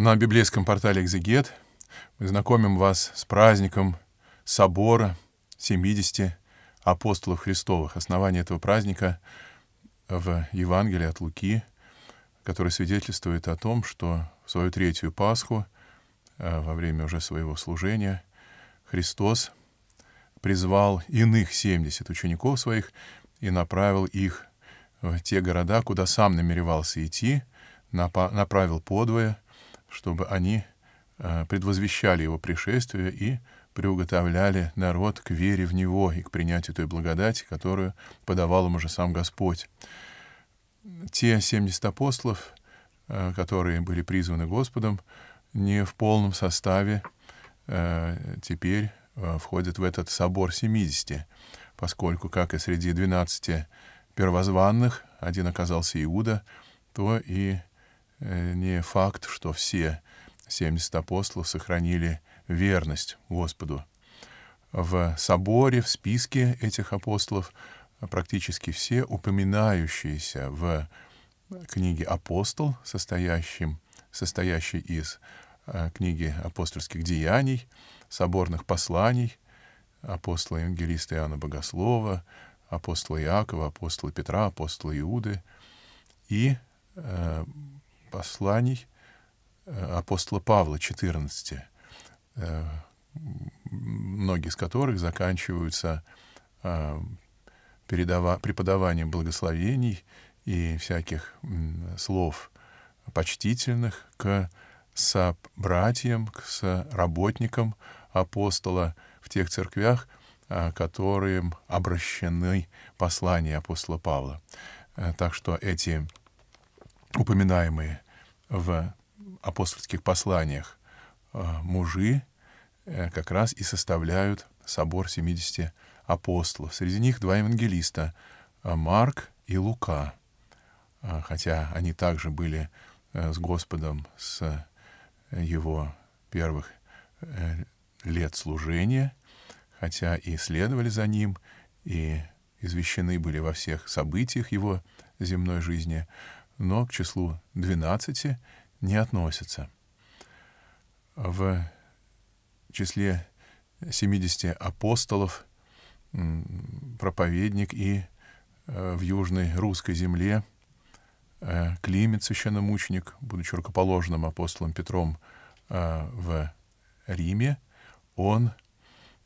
на библейском портале «Экзегет». Мы знакомим вас с праздником собора 70 апостолов Христовых. Основание этого праздника в Евангелии от Луки, который свидетельствует о том, что в свою третью Пасху, э, во время уже своего служения, Христос призвал иных 70 учеников своих и направил их в те города, куда сам намеревался идти, направил подвое — чтобы они э, предвозвещали его пришествие и приуготовляли народ к вере в него и к принятию той благодати, которую подавал им уже сам Господь. Те 70 апостолов, э, которые были призваны Господом, не в полном составе э, теперь входят в этот собор 70, поскольку, как и среди 12 первозванных, один оказался Иуда, то и Э, не факт, что все 70 апостолов сохранили верность Господу. В соборе, в списке этих апостолов э, практически все упоминающиеся в книге «Апостол», состоящим, состоящей из э, книги апостольских деяний, соборных посланий, апостола Евангелиста Иоанна Богослова, апостола Иакова, апостола Петра, апостола Иуды и посланий э, апостола Павла 14, э, многие из которых заканчиваются э, передава, преподаванием благословений и всяких слов почтительных к собратьям, к работникам апостола в тех церквях, которым обращены послания апостола Павла. Так что эти упоминаемые в апостольских посланиях э, мужи э, как раз и составляют собор 70 апостолов. Среди них два евангелиста э, — Марк и Лука. Хотя они также были с Господом с его первых лет служения, хотя и следовали за ним, и извещены были во всех событиях его земной жизни — но к числу 12 не относится. В числе 70 апостолов проповедник и э, в южной русской земле э, Климент, священномученик, будучи рукоположенным апостолом Петром э, в Риме, он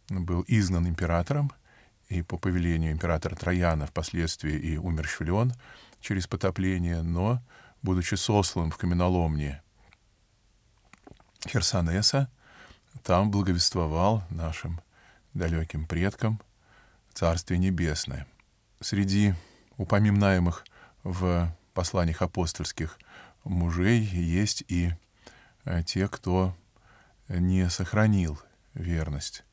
был изгнан императором – и по повелению императора Трояна впоследствии и умер Швелион через потопление, но, будучи сосланным в каменоломне Херсонеса, там благовествовал нашим далеким предкам Царствие Небесное. Среди упоминаемых в посланиях апостольских мужей есть и э, те, кто не сохранил верность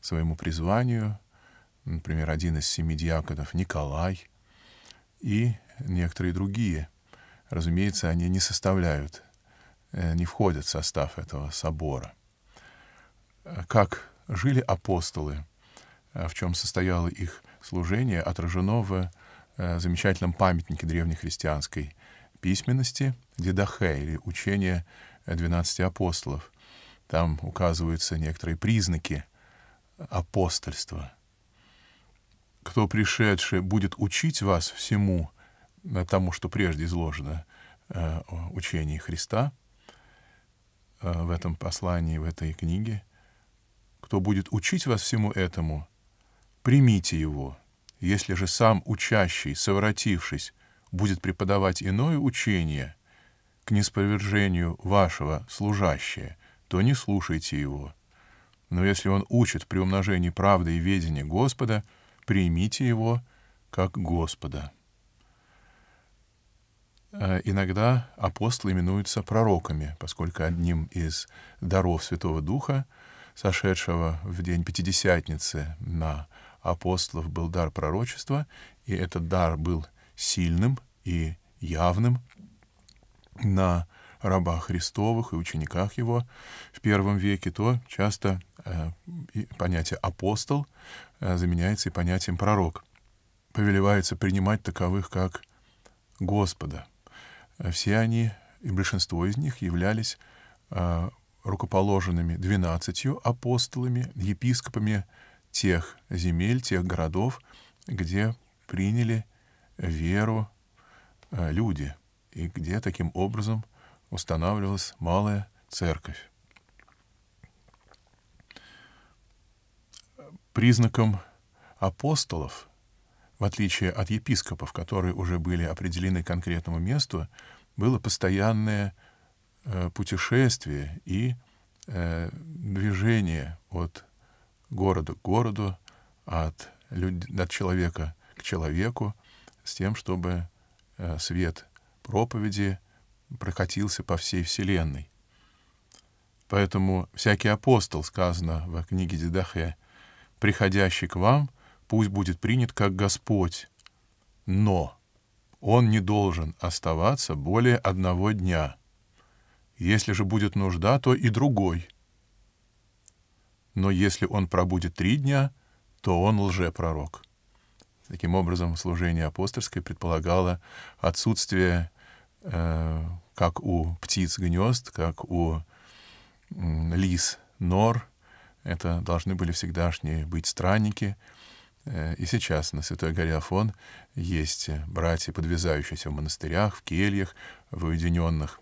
своему призванию — например, один из семи диаконов Николай и некоторые другие. Разумеется, они не составляют, э, не входят в состав этого собора. Как жили апостолы, э, в чем состояло их служение, отражено в э, замечательном памятнике древнехристианской письменности Дедахе, или учение 12 апостолов. Там указываются некоторые признаки апостольства — кто пришедший будет учить вас всему э, тому, что прежде изложено в э, учении Христа, э, в этом послании, в этой книге, кто будет учить вас всему этому, примите его. Если же сам учащий, совратившись, будет преподавать иное учение, к неспровержению вашего служащего, то не слушайте его. Но если он учит при умножении правды и ведения Господа — примите его как Господа. Э, иногда апостолы именуются пророками, поскольку одним из даров Святого Духа, сошедшего в день Пятидесятницы на апостолов, был дар пророчества, и этот дар был сильным и явным на рабах Христовых и учениках его в первом веке, то часто э, понятие «апостол» э, заменяется и понятием «пророк». Повелевается принимать таковых как Господа. Э, все они, и большинство из них, являлись э, рукоположенными двенадцатью апостолами, епископами тех земель, тех городов, где приняли веру э, люди, и где таким образом – устанавливалась малая церковь. Признаком апостолов, в отличие от епископов, которые уже были определены конкретному месту, было постоянное э, путешествие и э, движение от города к городу, от, люд... от человека к человеку, с тем, чтобы э, свет проповеди прокатился по всей вселенной. Поэтому всякий апостол, сказано в книге Дедахе, приходящий к вам, пусть будет принят как Господь, но он не должен оставаться более одного дня. Если же будет нужда, то и другой. Но если он пробудет три дня, то он лжепророк. Таким образом, служение апостольское предполагало отсутствие как у птиц гнезд, как у лис нор. Это должны были всегдашние быть странники. Э, и сейчас на Святой Горе Афон есть э, братья, подвязающиеся в монастырях, в кельях, в уединенных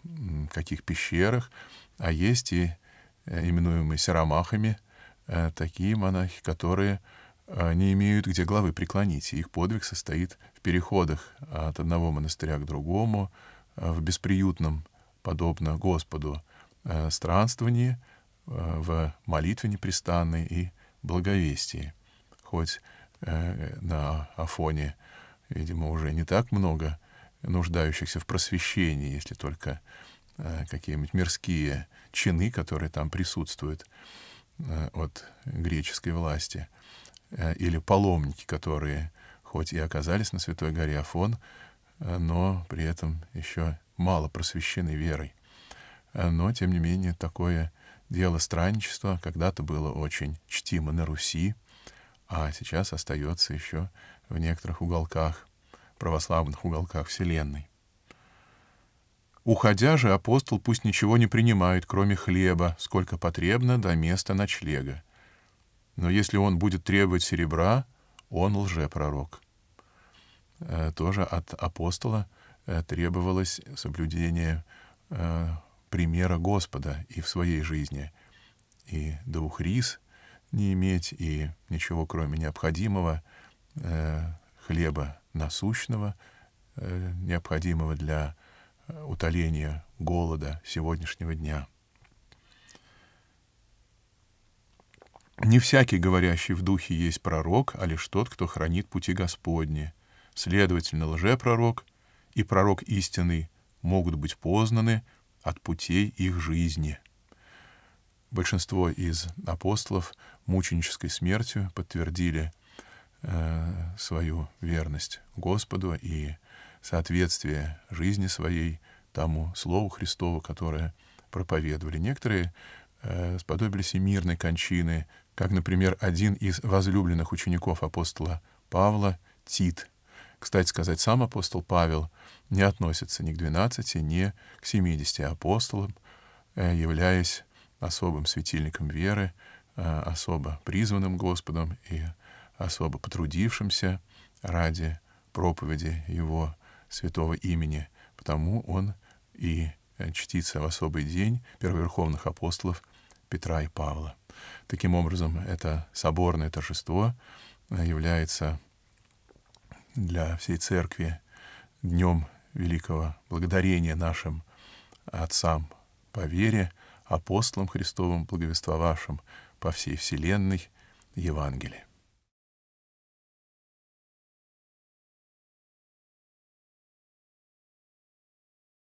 каких пещерах, а есть и э, именуемые сиромахами, такие монахи, которые не имеют где главы преклонить, и их подвиг состоит в переходах от одного монастыря к другому, Э, в бесприютном, подобно Господу, э, странствовании, э, в молитве непрестанной и благовестии. Хоть на Афоне, видимо, уже не так много нуждающихся в просвещении, если только какие-нибудь мирские чины, которые там присутствуют от греческой власти, или паломники, которые хоть и оказались на Святой горе Афон, Э, но при этом еще мало просвещены верой. Э, но, тем не менее, такое дело странничества когда-то было очень чтимо на Руси, а сейчас остается еще в некоторых уголках, православных уголках Вселенной. Уходя же, апостол пусть ничего не принимает, кроме хлеба, сколько потребно до места ночлега. Но если он будет требовать серебра, он лжепророк. Э, тоже от апостола э, требовалось соблюдение э, примера Господа и в своей жизни, и двух рис не иметь, и ничего кроме необходимого хлеба насущного, необходимого для утоления голода сегодняшнего дня. Не всякий, говорящий в духе, есть пророк, а лишь тот, кто хранит пути Господни, Следовательно, лжепророк и пророк истинный могут быть познаны от путей их жизни. Большинство из апостолов мученической смертью подтвердили э, свою верность Господу и соответствие жизни своей тому Слову Христову, которое проповедовали. Некоторые э, сподобились и мирной кончины, как, например, один из возлюбленных учеников апостола Павла, Тит – кстати сказать, сам апостол Павел не относится ни к 12, ни к 70 апостолам, э, являясь особым светильником веры, э, особо призванным Господом и особо потрудившимся ради проповеди Его святого имени. Потому он и э, чтится в особый день первоверховных апостолов Петра и Павла. Таким образом, это соборное торжество является для всей церкви днем великого благодарения нашим отцам по вере, апостолам Христовым, благовествовавшим по всей вселенной Евангелие.